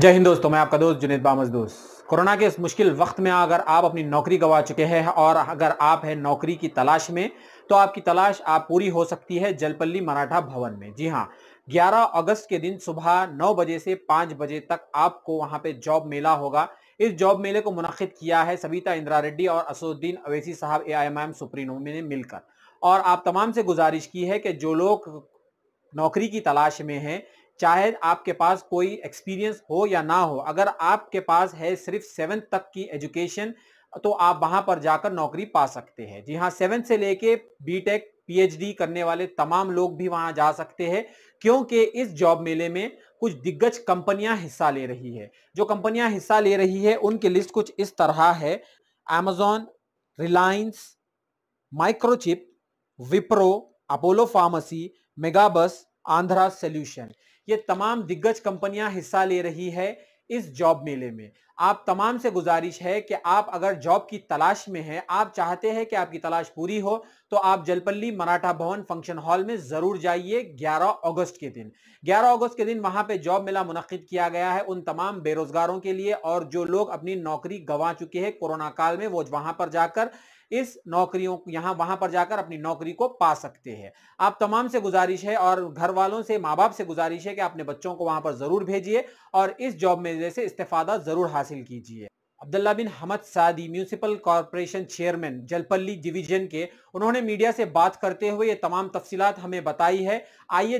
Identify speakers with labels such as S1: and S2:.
S1: जय हिंद दोस्तों मैं आपका दोस्त जुनेद बामस दोस्त कोरोना के इस मुश्किल वक्त में अगर आप अपनी नौकरी गंवा चुके हैं और अगर आप हैं नौकरी की तलाश में तो आपकी तलाश आप पूरी हो सकती है जलपल्ली मराठा भवन में जी हाँ 11 अगस्त के दिन सुबह 9 बजे से 5 बजे तक आपको वहां पे जॉब मेला होगा इस जॉब मेले को मुनद किया है सविता इंदिरा रेड्डी और असदुद्दीन अवैसी साहब ए आई एम एम सुप्रीनो ने मिलकर और आप तमाम से गुजारिश की है कि जो लोग नौकरी की तलाश में हैं चाहे आपके पास कोई एक्सपीरियंस हो या ना हो अगर आपके पास है सिर्फ सेवन तक की एजुकेशन तो आप वहां पर जाकर नौकरी पा सकते हैं जी हाँ सेवन से लेके बीटेक पीएचडी करने वाले तमाम लोग भी वहां जा सकते हैं क्योंकि इस जॉब मेले में कुछ दिग्गज कंपनियां हिस्सा ले रही है जो कंपनियां हिस्सा ले रही है उनकी लिस्ट कुछ इस तरह है Amazon Reliance Microchip Wipro Apollo pharmacy Megabus Andhra solution ये तमाम दिग्गज कंपनियां हिस्सा ले रही है इस जॉब मेले में आप तमाम से गुजारिश है कि आप अगर जॉब की तलाश में हैं आप चाहते हैं कि आपकी तलाश पूरी हो तो आप जलपल्ली मराठा भवन फंक्शन हॉल में ज़रूर जाइए 11 अगस्त के दिन 11 अगस्त के दिन वहां पे जॉब मेला मुनद किया गया है उन तमाम बेरोजगारों के लिए और जो लोग अपनी नौकरी गंवा चुके हैं कोरोना काल में वो वहां पर जाकर इस नौकरियों यहाँ वहाँ पर जाकर अपनी नौकरी को पा सकते हैं आप तमाम से गुजारिश है और घर वालों से माँ बाप से गुजारिश है कि अपने बच्चों को वहाँ पर ज़रूर भेजिए और इस जॉब मेले से इस्तेफादा ज़रूर हासिल हासिल कीजिए Abdullah bin Hamad Saadi municipal corporation chairman Jalpally division के उन्होंने मीडिया से बात करते हुए ये तमाम तफसीत हमें बताई है आइए